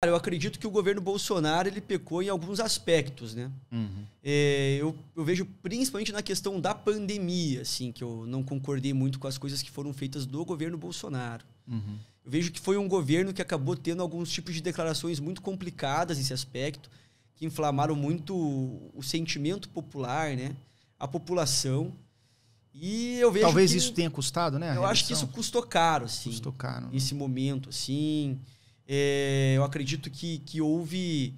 Cara, eu acredito que o governo Bolsonaro ele pecou em alguns aspectos, né? Uhum. É, eu, eu, vejo principalmente na questão da pandemia, assim, que eu não concordei muito com as coisas que foram feitas do governo Bolsonaro. Uhum. Eu vejo que foi um governo que acabou tendo alguns tipos de declarações muito complicadas nesse aspecto, que inflamaram muito o sentimento popular, né? A população. E eu vejo Talvez que, isso tenha custado, né? Eu acho que isso custou caro, assim. Custou caro. Né? Nesse momento, assim. É, eu acredito que, que houve,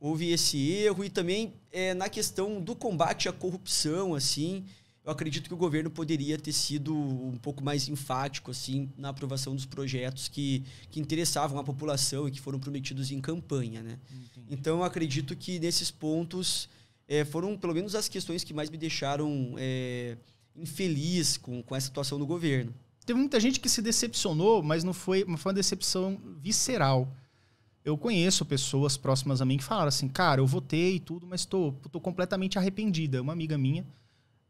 houve esse erro e também é, na questão do combate à corrupção, assim, eu acredito que o governo poderia ter sido um pouco mais enfático assim na aprovação dos projetos que, que interessavam a população e que foram prometidos em campanha, né? Então eu acredito que nesses pontos é, foram pelo menos as questões que mais me deixaram é, infeliz com, com essa situação do governo. Teve muita gente que se decepcionou, mas não foi, foi uma decepção visceral. Eu conheço pessoas próximas a mim que falaram assim, cara, eu votei e tudo, mas tô, tô completamente arrependida. Uma amiga minha.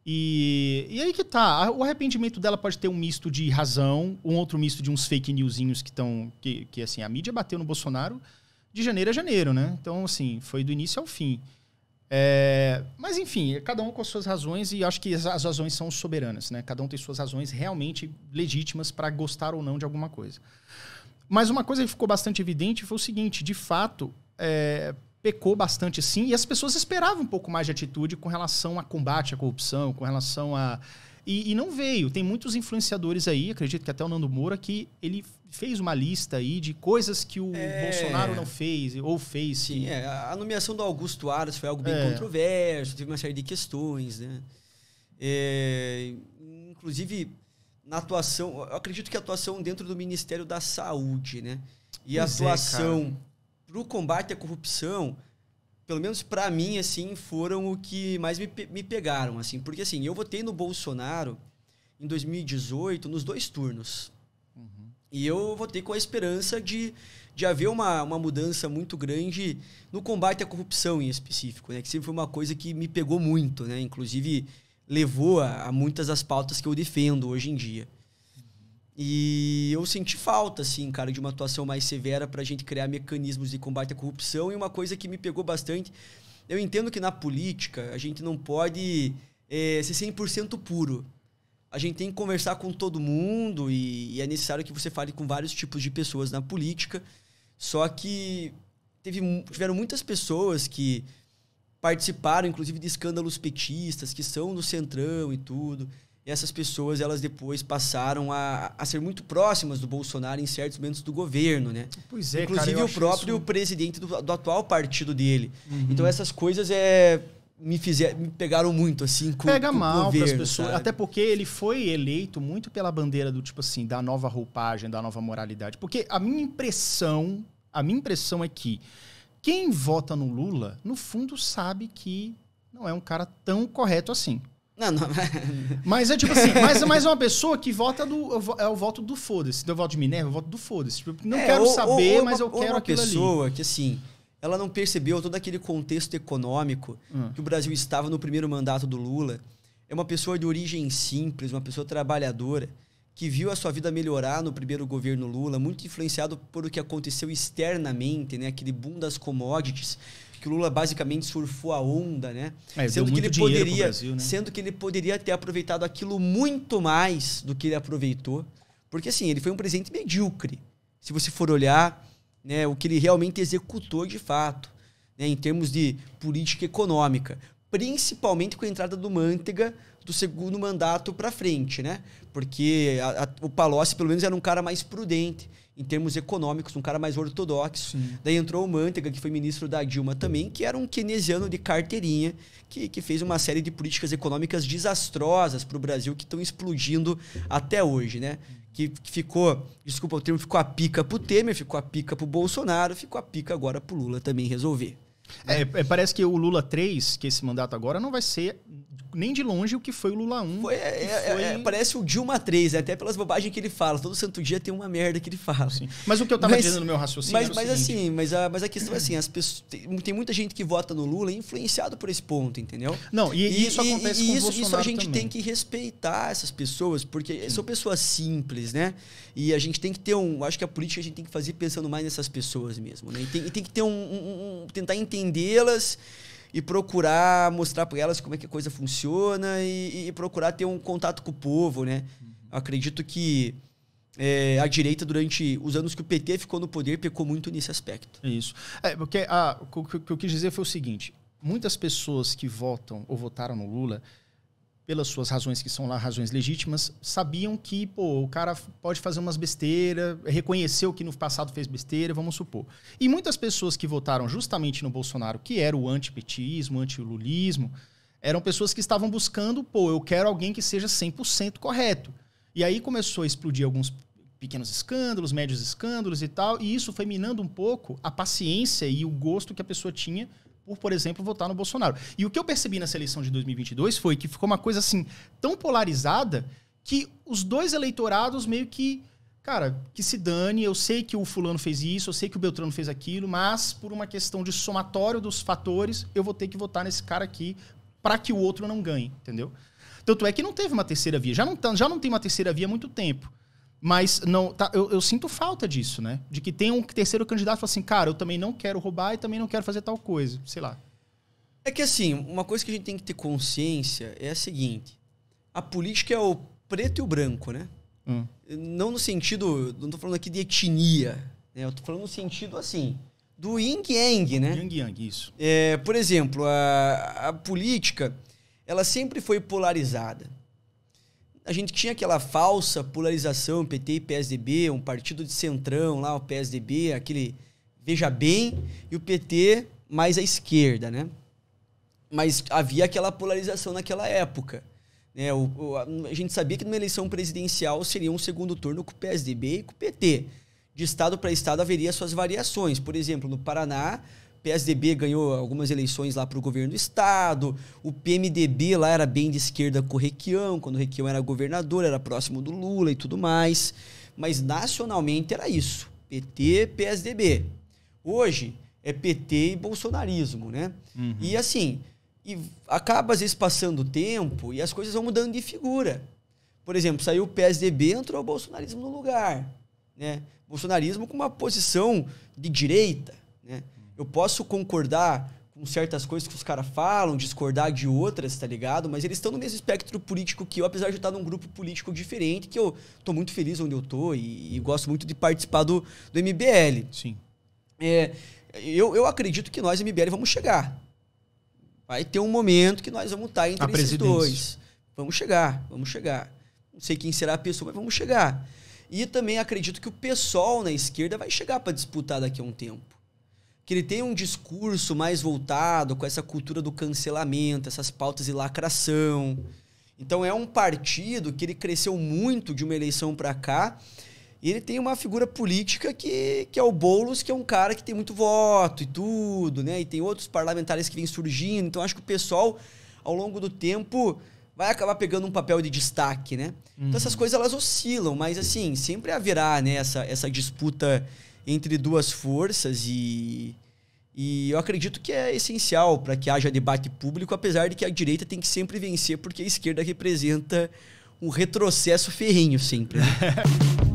E, e aí que tá. O arrependimento dela pode ter um misto de razão, um outro misto de uns fake newsinhos que estão. Que, que assim, a mídia bateu no Bolsonaro de janeiro a janeiro, né? Então, assim, foi do início ao fim. É, mas enfim, cada um com as suas razões e acho que as, razões são soberanas, né? Cada um tem suas razões realmente legítimas para gostar ou não de alguma coisa. Mas uma coisa que ficou bastante evidente foi o seguinte: de fato, é, pecou bastante sim, e as pessoas esperavam um pouco mais de atitude com relação a combate à corrupção, com relação a e, e, não veio. Tem muitos influenciadores aí, acredito que até o Nando Moura, que ele fez uma lista aí de coisas que o é. Bolsonaro não fez ou fez. Sim, que... é. a nomeação do Augusto Aras foi algo bem é. controverso, teve uma série de questões, né? É, inclusive, na atuação, eu acredito que a atuação dentro do Ministério da Saúde, né? E pois a é, atuação para o combate à corrupção pelo menos para mim, assim, foram o que mais me, me pegaram, assim. Porque, assim, eu votei no Bolsonaro em 2018, nos dois turnos. Uhum. E eu votei com a esperança de, de haver uma, uma mudança muito grande no combate à corrupção, em específico, né? Que sempre foi uma coisa que me pegou muito, né? Inclusive, levou a, a muitas das pautas que eu defendo hoje em dia. E eu senti falta, assim, cara, de uma atuação mais severa para a gente criar mecanismos de combate à corrupção. E uma coisa que me pegou bastante, eu entendo que na política a gente não pode é, ser 100% puro. A gente tem que conversar com todo mundo e, e é necessário que você fale com vários tipos de pessoas na política. Só que teve, tiveram muitas pessoas que participaram, inclusive, de escândalos petistas, que são do Centrão e tudo e essas pessoas, elas depois passaram a, a ser muito próximas do Bolsonaro em certos momentos do governo, né? Pois é, Inclusive cara, o próprio isso... presidente do, do, atual partido dele. Uhum. Então essas coisas é me fizeram, me pegaram muito assim com, pega com mal para as pessoas sabe? até porque ele foi eleito muito pela bandeira do tipo assim da nova roupagem da nova moralidade porque a minha impressão a minha impressão é que quem vota no Lula no fundo sabe que não é um cara tão correto assim não, não. mas é tipo assim, mas, mas é uma pessoa que vota do. É o voto do foda-se. eu voto de Minerva, eu voto do foda-se. Tipo, não é, quero ou, saber, ou, ou mas uma, eu quero uma pessoa ali. que assim. Ela não percebeu todo aquele contexto econômico hum. que o Brasil estava no primeiro mandato do Lula. É uma pessoa de origem simples, uma pessoa trabalhadora que viu a sua vida melhorar no primeiro governo Lula, muito influenciado por o que aconteceu externamente, né? Aquele boom das commodities, que o Lula basicamente surfou a onda, né? É, sendo que ele poderia, Brasil, né? sendo que ele poderia ter aproveitado aquilo muito mais do que ele aproveitou, porque assim ele foi um presidente medíocre. Se você for olhar, né, o que ele realmente executou de fato, né, em termos de política econômica, principalmente com a entrada do Manteiga do segundo mandato para frente, né? Porque a, a, o Palocci, pelo menos, era um cara mais prudente em termos econômicos, um cara mais ortodoxo. Sim. Daí entrou o Manteiga, que foi ministro da Dilma também, que era um keynesiano de carteirinha, que, que fez uma série de políticas econômicas desastrosas para o Brasil, que estão explodindo até hoje, né? Que, que ficou, desculpa o termo, ficou a pica para o Temer, ficou a pica para o Bolsonaro, ficou a pica agora para o Lula também resolver. É, é, parece que o Lula 3, que esse mandato agora, não vai ser nem de longe o que foi o Lula 1. Foi, é, é, foi... é, parece o Dilma 3, é até pelas bobagens que ele fala. Todo santo dia tem uma merda que ele fala. Sim. Mas o que eu tava mas, dizendo no meu raciocínio. Mas, mas assim, mas a, mas a questão é assim: as pessoas, tem, tem, muita gente que vota no Lula influenciado por esse ponto, entendeu? Não, e, e isso acontece e, com isso, o Bolsonaro isso a gente também. tem que respeitar essas pessoas, porque Sim. são pessoas simples, né? E a gente tem que ter um. Acho que a política a gente tem que fazer pensando mais nessas pessoas mesmo, né? E tem, tem que ter um, um, um tentar entender entendê-las e procurar mostrar para elas como é que a coisa funciona e, e, procurar ter um contato com o povo, né? Uhum. acredito que é, a direita, durante os anos que o PT ficou no poder, pecou muito nesse aspecto. É isso. É, porque, ah, o que eu quis dizer foi o seguinte: muitas pessoas que votam ou votaram no Lula pelas suas razões que são lá razões legítimas, sabiam que pô, o cara pode fazer umas besteiras, reconheceu que no passado fez besteira, vamos supor. E muitas pessoas que votaram justamente no Bolsonaro, que era o antipetismo, anti-lulismo, eram pessoas que estavam buscando, pô, eu quero alguém que seja 100% correto. E aí começou a explodir alguns pequenos escândalos, médios escândalos e tal, e isso foi minando um pouco a paciência e o gosto que a pessoa tinha por, por exemplo, votar no Bolsonaro. E o que eu percebi nessa eleição de 2022 foi que ficou uma coisa assim tão polarizada que os dois eleitorados meio que cara, que se dane, eu sei que o fulano fez isso, eu sei que o Beltrano fez aquilo, mas por uma questão de somatório dos fatores, eu vou ter que votar nesse cara aqui para que o outro não ganhe, entendeu? Tanto é que não teve uma terceira via. Já não, tá, já não tem uma terceira via há muito tempo. Mas não, tá, eu, eu, sinto falta disso, né? De que tem um terceiro candidato que fala assim, cara, eu também não quero roubar e também não quero fazer tal coisa, sei lá. É que assim, uma coisa que a gente tem que ter consciência é a seguinte: a política é o preto e o branco, né? Hum. Não no sentido, não tô falando aqui de etnia, né? Eu tô falando no sentido assim, do yin yang, né? Yin yang, isso. É, por exemplo, a, a política, ela sempre foi polarizada a gente tinha aquela falsa polarização PT e PSDB, um partido de centrão lá, o PSDB, aquele veja bem, e o PT mais à esquerda, né? Mas havia aquela polarização naquela época. Né? O, o, a gente sabia que numa eleição presidencial seria um segundo turno com o PSDB e com o PT. De estado para estado haveria suas variações. Por exemplo, no Paraná, PSDB ganhou algumas eleições lá para o governo do estado, o PMDB lá era bem de esquerda com o Requião, quando o Requião era governador, era próximo do Lula e tudo mais. Mas nacionalmente era isso: PT, PSDB. Hoje é PT e bolsonarismo, né? Uhum. E assim, e acaba às vezes passando o tempo e as coisas vão mudando de figura. Por exemplo, saiu o PSDB, entrou o bolsonarismo no lugar, né? Bolsonarismo com uma posição de direita, né? eu posso concordar com certas coisas que os caras falam, discordar de outras, tá ligado? Mas eles estão no mesmo espectro político que eu, apesar de eu estar num grupo político diferente, que eu tô muito feliz onde eu tô e, e gosto muito de participar do, do MBL. Sim. É, eu, eu acredito que nós, MBL, vamos chegar. Vai ter um momento que nós vamos estar tá entre a esses dois. Vamos chegar, vamos chegar. Não sei quem será a pessoa, mas vamos chegar. E também acredito que o pessoal na esquerda vai chegar para disputar daqui a um tempo que ele tem um discurso mais voltado com essa cultura do cancelamento, essas pautas de lacração. Então é um partido que ele cresceu muito de uma eleição para cá. E ele tem uma figura política que, que é o Boulos, que é um cara que tem muito voto e tudo, né? E tem outros parlamentares que vêm surgindo. Então acho que o pessoal, ao longo do tempo, vai acabar pegando um papel de destaque, né? Uhum. Então essas uhum. coisas elas oscilam, mas assim, sempre haverá né, essa, essa disputa entre duas forças e, e eu acredito que é essencial para que haja debate público, apesar de que a direita tem que sempre vencer, porque a esquerda representa um retrocesso ferrenho sempre. Né?